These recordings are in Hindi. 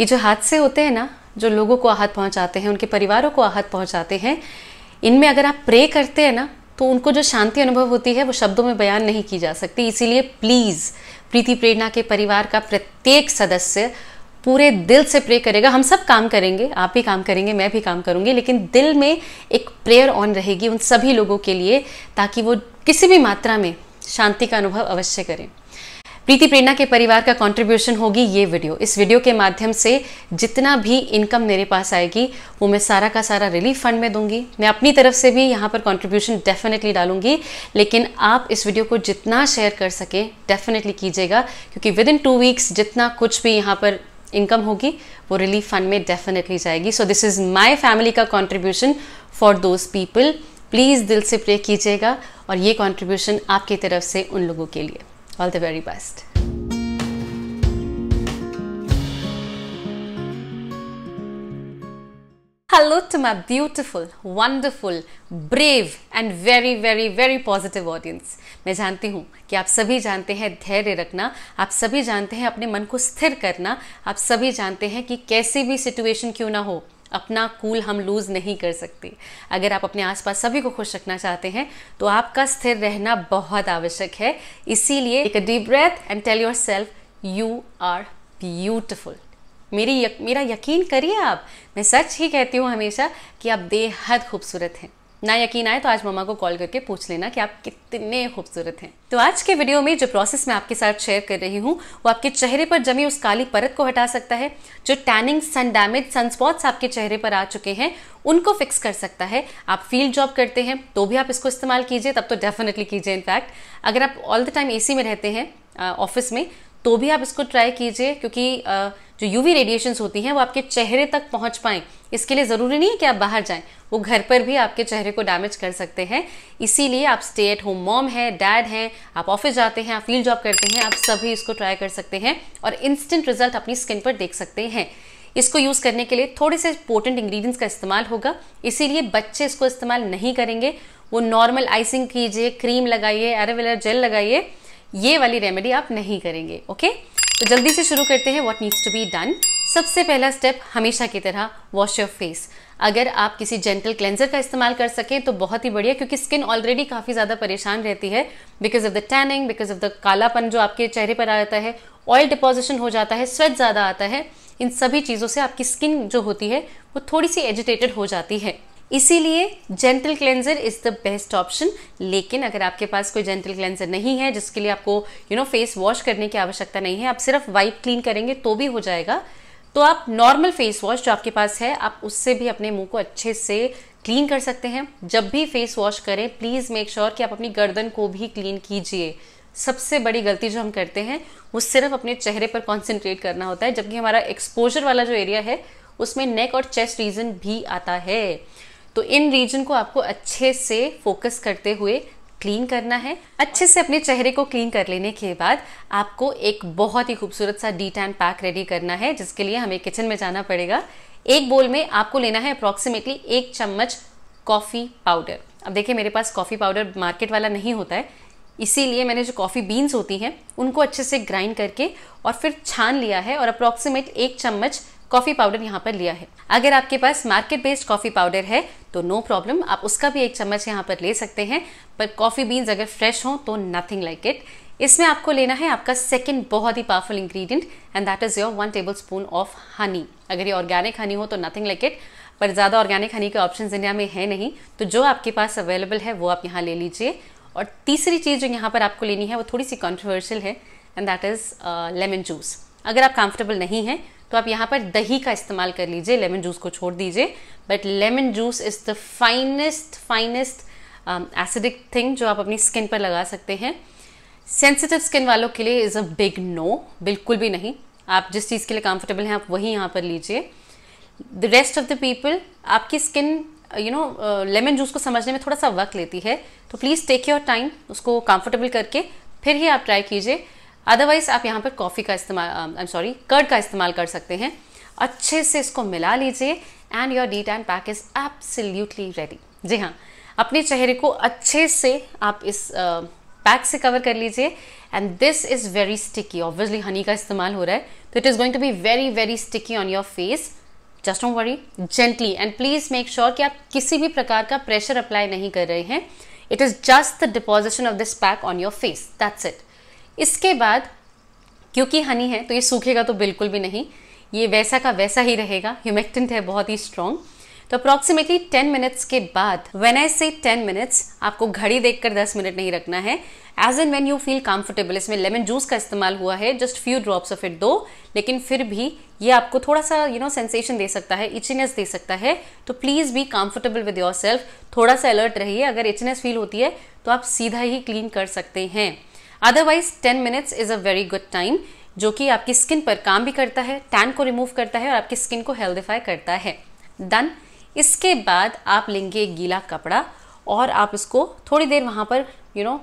ये जो हादसे होते हैं ना जो लोगों को आहत पहुंचाते हैं उनके परिवारों को आहत पहुंचाते हैं इनमें अगर आप प्रे करते हैं ना तो उनको जो शांति अनुभव होती है वो शब्दों में बयान नहीं की जा सकती इसीलिए प्लीज़ प्रीति प्रेरणा के परिवार का प्रत्येक सदस्य पूरे दिल से प्रे करेगा हम सब काम करेंगे आप भी काम करेंगे मैं भी काम करूँगी लेकिन दिल में एक प्रेयर ऑन रहेगी उन सभी लोगों के लिए ताकि वो किसी भी मात्रा में शांति का अनुभव अवश्य करें प्रीति प्रेरणा के परिवार का कंट्रीब्यूशन होगी ये वीडियो इस वीडियो के माध्यम से जितना भी इनकम मेरे पास आएगी वो मैं सारा का सारा रिलीफ फंड में दूंगी मैं अपनी तरफ से भी यहाँ पर कंट्रीब्यूशन डेफिनेटली डालूंगी लेकिन आप इस वीडियो को जितना शेयर कर सकें डेफिनेटली कीजिएगा क्योंकि विद इन टू वीक्स जितना कुछ भी यहाँ पर इनकम होगी वो रिलीफ फंड में डेफिनेटली जाएगी so this is my family का contribution for those people please दिल से प्रे कीजिएगा और ये कॉन्ट्रीब्यूशन आपकी तरफ से उन लोगों के लिए all the very best hello to my beautiful wonderful brave and very very very positive audience मैं जानती हूँ कि आप सभी जानते हैं धैर्य रखना आप सभी जानते हैं अपने मन को स्थिर करना आप सभी जानते हैं कि कैसी भी सिचुएशन क्यों ना हो अपना कूल हम लूज़ नहीं कर सकते अगर आप अपने आसपास सभी को खुश रखना चाहते हैं तो आपका स्थिर रहना बहुत आवश्यक है इसीलिए एक deep breath and tell yourself you are beautiful मेरी यक, मेरा यकीन करिए आप मैं सच ही कहती हूँ हमेशा कि आप बेहद खूबसूरत हैं ना यकीन आए तो आज मम्मा को कॉल करके पूछ लेना कि आप कितने खूबसूरत हैं तो आज के वीडियो में जो प्रोसेस मैं आपके साथ शेयर कर रही हूँ वो आपके चेहरे पर जमी उस काली परत को हटा सकता है जो tanning sun damage sun spots आपके चेहरे पर आ चुके हैं उनको फिक्स कर सकता है आप फील्ड जॉब करते हैं तो भी आप इसको इस्तेमाल कीजिए तब तो डेफिनेटली कीजिए इनफैक्ट अगर आप ऑल द टाइम ए में रहते हैं ऑफिस में तो भी आप इसको ट्राई कीजिए क्योंकि जो यूवी रेडिएशन होती हैं वो आपके चेहरे तक पहुंच पाए इसके लिए ज़रूरी नहीं है कि आप बाहर जाएं वो घर पर भी आपके चेहरे को डैमेज कर सकते हैं इसीलिए आप स्टे एट होम मॉम है डैड हैं आप ऑफिस जाते हैं आप फील्ड जॉब करते हैं आप सभी इसको ट्राई कर सकते हैं और इंस्टेंट रिजल्ट अपनी स्किन पर देख सकते हैं इसको यूज़ करने के लिए थोड़े से पोटेंट इंग्रेडिएंट्स का इस्तेमाल होगा इसीलिए बच्चे इसको इस्तेमाल नहीं करेंगे वो नॉर्मल आइसिंग कीजिए क्रीम लगाइए एरोवेलर जेल लगाइए ये वाली रेमेडी आप नहीं करेंगे ओके तो जल्दी से शुरू करते हैं what needs to be done सबसे पहला स्टेप हमेशा की तरह वॉश योर फेस अगर आप किसी जेंटल क्लेंजर का इस्तेमाल कर सकें तो बहुत ही बढ़िया क्योंकि स्किन ऑलरेडी काफ़ी ज़्यादा परेशान रहती है because of the tanning because of the कालापन जो आपके चेहरे पर आ जाता है ऑयल डिपोजिशन हो जाता है स्वेट ज़्यादा आता है इन सभी चीज़ों से आपकी स्किन जो होती है वो थोड़ी सी एजिटेटेड हो जाती है इसीलिए gentle cleanser is the best option लेकिन अगर आपके पास कोई जेंटल क्लेंजर नहीं है जिसके लिए आपको यू नो फेस वॉश करने की आवश्यकता नहीं है आप सिर्फ वाइप क्लीन करेंगे तो भी हो जाएगा तो आप नॉर्मल फेस वॉश जो आपके पास है आप उससे भी अपने मुंह को अच्छे से क्लीन कर सकते हैं जब भी फेस वॉश करें प्लीज़ मेक श्योर कि आप अपनी गर्दन को भी क्लीन कीजिए सबसे बड़ी गलती जो हम करते हैं वो सिर्फ अपने चेहरे पर कॉन्सेंट्रेट करना होता है जबकि हमारा एक्सपोजर वाला जो एरिया है उसमें नेक और चेस्ट रीजन भी आता है तो इन रीजन को आपको अच्छे से फोकस करते हुए क्लीन करना है अच्छे से अपने चेहरे को क्लीन कर लेने के बाद आपको एक बहुत ही खूबसूरत सा डी टैन पैक रेडी करना है जिसके लिए हमें किचन में जाना पड़ेगा एक बोल में आपको लेना है अप्रॉक्सीमेटली एक चम्मच कॉफ़ी पाउडर अब देखिए मेरे पास कॉफ़ी पाउडर मार्केट वाला नहीं होता है इसीलिए मैंने जो कॉफ़ी बीन्स होती हैं उनको अच्छे से ग्राइंड करके और फिर छान लिया है और अप्रॉक्सीमेट एक चम्मच कॉफी पाउडर यहाँ पर लिया है अगर आपके पास मार्केट बेस्ड कॉफी पाउडर है तो नो प्रॉब्लम आप उसका भी एक चम्मच यहाँ पर ले सकते हैं पर कॉफी बीन्स अगर फ्रेश हो तो नथिंग लाइक इट इसमें आपको लेना है आपका सेकेंड बहुत ही powerful ingredient and that is your one tablespoon of honey अगर ये ऑर्गेनिक हनी हो तो नथिंग लाइक इट पर ज़्यादा ऑर्गेनिक हनी के ऑप्शन इंडिया में है नहीं तो जो आपके पास अवेलेबल है वो आप यहाँ ले लीजिए और तीसरी चीज़ जो यहाँ पर आपको लेनी है वो थोड़ी सी कॉन्ट्रोवर्शियल है and that is lemon juice अगर आप कंफर्टेबल नहीं हैं तो आप यहाँ पर दही का इस्तेमाल कर लीजिए लेमन जूस को छोड़ दीजिए but lemon juice is the finest finest acidic thing जो आप अपनी स्किन पर लगा सकते हैं सेंसिटिव स्किन वालों के लिए इज़ अ बिग नो बिल्कुल भी नहीं आप जिस चीज़ के लिए कंफर्टेबल हैं आप वही यहाँ पर लीजिए the rest of the people आपकी skin you know lemon juice को समझने में थोड़ा सा वक्त लेती है तो प्लीज़ टेक योर टाइम उसको कंफर्टेबल करके फिर ही आप ट्राई कीजिए अदरवाइज आप यहाँ पर कॉफ़ी का इस्तेमाल आई एम सॉरी कर्ड का इस्तेमाल कर सकते हैं अच्छे से इसको मिला लीजिए and your de tan pack is absolutely ready जी हाँ अपने चेहरे को अच्छे से आप इस पैक uh, पैक से कवर कर लीजिए and this is very sticky obviously honey का इस्तेमाल हो रहा है तो it is going to be very very sticky on your face just don't worry gently and please make sure कि आप किसी भी प्रकार का प्रेशर अप्लाई नहीं कर रहे हैं it is just the deposition of this pack on your face that's it इसके बाद क्योंकि हनी है तो ये सूखेगा तो बिल्कुल भी नहीं ये वैसा का वैसा ही रहेगा ह्यूमेक्टेंट है बहुत ही स्ट्रॉन्ग तो अप्रॉक्सीमेटली 10 मिनट्स के बाद वेन आई से 10 मिनट्स आपको घड़ी देखकर 10 मिनट नहीं रखना है as and when you feel comfortable इसमें लेमन जूस का इस्तेमाल हुआ है just few drops of it दो लेकिन फिर भी ये आपको थोड़ा सा यू नो सेंसेशन दे सकता है इचनेस दे सकता है तो please be comfortable with yourself थोड़ा सा अलर्ट रहिए अगर इचनेस फील होती है तो आप सीधा ही क्लीन कर सकते हैं otherwise 10 minutes is a very good time जो कि आपकी स्किन पर काम भी करता है टैन को रिमूव करता है और आपकी स्किन को हेल्दीफाई करता है डन इसके बाद आप लेंगे गीला कपड़ा और आप इसको थोड़ी देर वहाँ पर यू you नो know,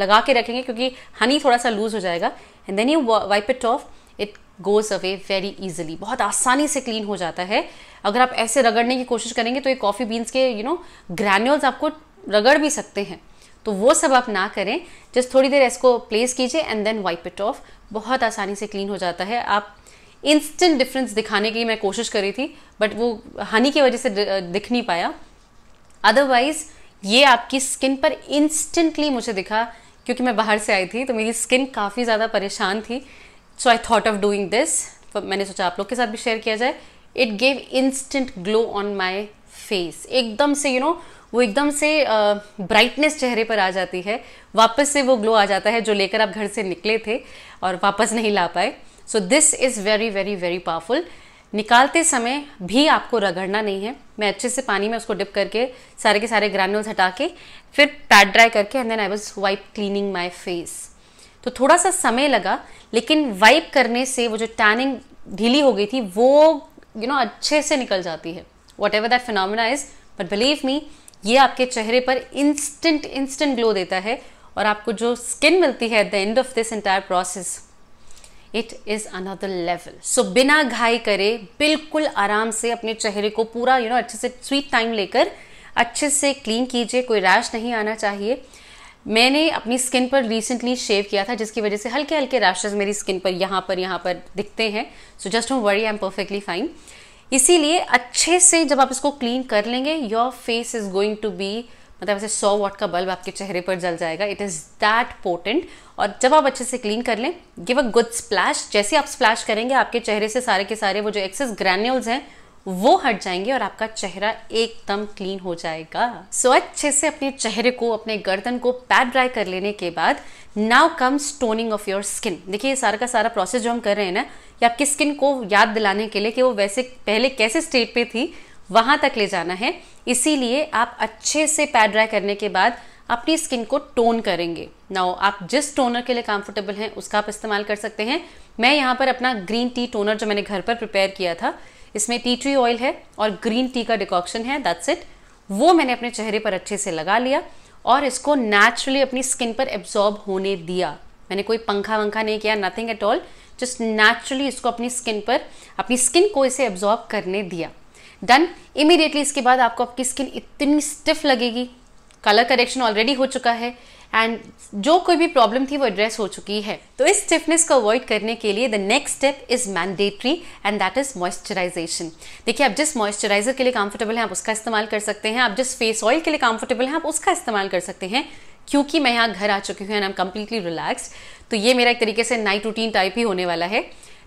लगा के रखेंगे क्योंकि हनी थोड़ा सा लूज़ हो जाएगा and then you wipe it off it goes away very easily बहुत आसानी से क्लीन हो जाता है अगर आप ऐसे रगड़ने की कोशिश करेंगे तो ये कॉफ़ी बीन्स के यू नो ग्रैन्यूल्स आपको रगड़ भी सकते हैं तो वो सब आप ना करें जस्ट थोड़ी देर इसको प्लेस कीजिए and then wipe it off बहुत आसानी से क्लीन हो जाता है आप इंस्टेंट डिफरेंस दिखाने की मैं कोशिश कर रही थी बट वो हानि की वजह से दिख नहीं पाया अदरवाइज ये आपकी स्किन पर इंस्टेंटली मुझे दिखा क्योंकि मैं बाहर से आई थी तो मेरी स्किन काफ़ी ज़्यादा परेशान थी so I thought of doing this मैंने सोचा आप लोग के साथ भी शेयर किया जाए it gave instant glow on my face एकदम से यू you नो know, वो एकदम से ब्राइटनेस चेहरे पर आ जाती है वापस से वो ग्लो आ जाता है जो लेकर आप घर से निकले थे और वापस नहीं ला पाए so this is very very very powerful निकालते समय भी आपको रगड़ना नहीं है मैं अच्छे से पानी में उसको डिप करके सारे के सारे ग्रैन्यूल्स हटा के फिर पैड ड्राई करके and then I was wipe cleaning my face तो थोड़ा सा समय लगा लेकिन वाइप करने से वो जो टैनिंग ढीली हो गई थी वो यू you नो know, अच्छे से निकल जाती है whatever that phenomena is but believe me ये आपके चेहरे पर इंस्टेंट इंस्टेंट ग्लो देता है और आपको जो स्किन मिलती है at the end of this entire process it is another level so बिना घाई करे बिल्कुल आराम से अपने चेहरे को पूरा यू you नो know, अच्छे से स्वीट टाइम लेकर अच्छे से क्लीन कीजिए कोई रैश नहीं आना चाहिए मैंने अपनी स्किन पर रिसेंटली शेव किया था जिसकी वजह से हल्के हल्के रैशेज मेरी स्किन पर यहाँ पर यहाँ पर दिखते हैं so just don't worry I am perfectly fine इसीलिए अच्छे से जब आप इसको क्लीन कर लेंगे your face is going to be मतलब ऐसे सौ वॉट का बल्ब आपके चेहरे पर जल जाएगा इट इज़ दैट पोर्टेंट और जब आप अच्छे से क्लीन कर लें गिव अ गुड स्प्लैश जैसे आप स्प्लैश करेंगे आपके चेहरे से सारे के सारे वो जो एक्सेस ग्रैन्यूल्स हैं वो हट जाएंगे और आपका चेहरा एकदम क्लीन हो जाएगा सो so, अच्छे से अपने चेहरे को अपने गर्दन को पैड ड्राई कर लेने के बाद now comes toning of your skin देखिए ये सारा का सारा प्रोसेस जो हम कर रहे हैं ना ये आपकी स्किन को याद दिलाने के लिए कि वो वैसे पहले कैसे स्टेट पे थी वहां तक ले जाना है इसीलिए आप अच्छे से पैड ड्राई करने के बाद अपनी स्किन को टोन करेंगे नाउ आप जिस टोनर के लिए कंफर्टेबल हैं उसका आप इस्तेमाल कर सकते हैं मैं यहाँ पर अपना ग्रीन टी टोनर जो मैंने घर पर प्रिपेयर किया था इसमें टी ट्री ऑयल है और ग्रीन टी का डिकॉक्शन है दैट्स इट वो मैंने अपने चेहरे पर अच्छे से लगा लिया और इसको नेचुरली अपनी स्किन पर एब्जॉर्ब होने दिया मैंने कोई पंखा वंखा नहीं किया nothing at all just naturally इसको अपनी स्किन पर अपनी स्किन को इसे एब्जॉर्ब करने दिया डन इमीडिएटली इसके बाद आपको आपकी स्किन इतनी स्टिफ लगेगी कलर करेक्शन ऑलरेडी हो चुका है एंड जो कोई भी प्रॉब्लम थी वो एड्रेस हो चुकी है तो इस स्टिफनेस को अवॉइड करने के लिए the next step is mandatory and that is moisturisation देखिए आप जिस मॉइस्चराइजर के लिए कंफर्टेबल हैं आप उसका इस्तेमाल कर सकते हैं आप जिस फेस ऑयल के लिए कंफर्टेबल हैं आप उसका इस्तेमाल कर सकते हैं क्योंकि मैं यहाँ घर आ चुकी हूँ and I am completely relax तो ये मेरा एक तरीके से नाइट रूटीन टाइप ही होने वाला है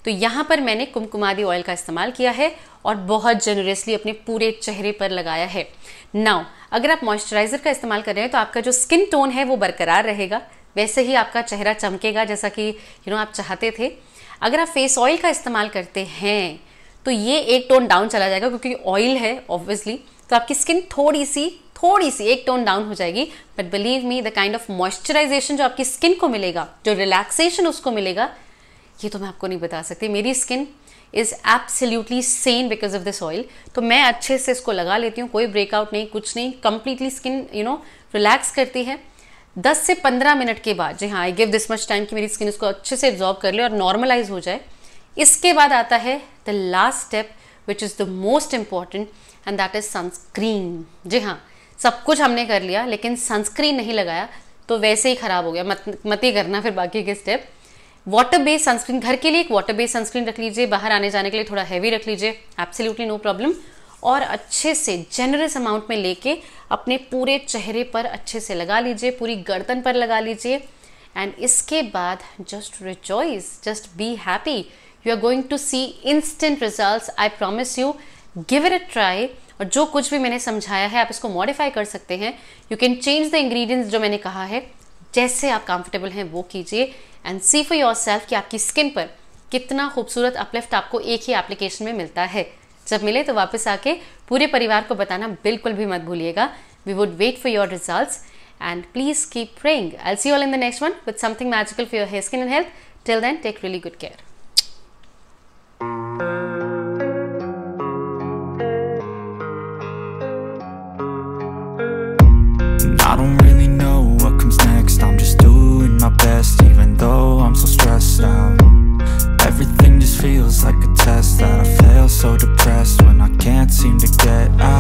तो यहाँ पर मैंने कुमकुमादी ऑयल का इस्तेमाल किया है और बहुत जनरसली अपने पूरे चेहरे पर लगाया है नाउ अगर आप मॉइस्चराइजर का इस्तेमाल कर रहे हैं तो आपका जो स्किन टोन है वो बरकरार रहेगा वैसे ही आपका चेहरा चमकेगा जैसा कि यू you नो know, आप चाहते थे अगर आप फेस ऑयल का इस्तेमाल करते हैं तो ये एक टोन डाउन चला जाएगा क्योंकि ऑयल है ऑब्वियसली तो आपकी स्किन थोड़ी सी थोड़ी सी एक टोन डाउन हो जाएगी but believe me the kind of moisturisation जो आपकी स्किन को मिलेगा जो रिलैक्सेशन उसको मिलेगा ये तो मैं आपको नहीं बता सकती मेरी skin is absolutely sane because of this oil तो मैं अच्छे से इसको लगा लेती हूँ कोई ब्रेकआउट नहीं कुछ नहीं completely skin you know relax करती है 10 से 15 मिनट के बाद जी हाँ I give this much time कि मेरी स्किन इसको अच्छे से एब्जॉर्ब कर ले और नॉर्मलाइज हो जाए इसके बाद आता है the last step which is the most important and that is sunscreen जी हाँ सब कुछ हमने कर लिया लेकिन सनस्क्रीन नहीं लगाया तो वैसे ही ख़राब हो गया मत मत ही करना फिर बाकी के स्टेप वाटर बेस्ड सनस्क्रीन घर के लिए एक वाटर बेस्ड सनस्क्रीन रख लीजिए बाहर आने जाने के लिए थोड़ा हैवी रख लीजिए एब्सोल्युटली नो प्रॉब्लम और अच्छे से जेनरस अमाउंट में लेके अपने पूरे चेहरे पर अच्छे से लगा लीजिए पूरी गर्दन पर लगा लीजिए एंड इसके बाद just rejoice just be happy you are going to see instant result I promise you give it a try और जो कुछ भी मैंने समझाया है आप इसको मॉडिफाई कर सकते हैं you can change the ingredients जो मैंने कहा है जैसे आप कंफर्टेबल हैं वो कीजिए and see for yourself कि आपकी स्किन पर कितना खूबसूरत अपलिफ्ट आपको एक ही एप्लीकेशन में मिलता है जब मिले तो वापस आके पूरे परिवार को बताना बिल्कुल भी मत भूलिएगा we would wait for your result and please keep praying I see all in the next one with something magical for your hair skin and health till then take really good care my best even though I'm so stressed out Everything just feels like a test that I fail so depressed when I can't seem to get out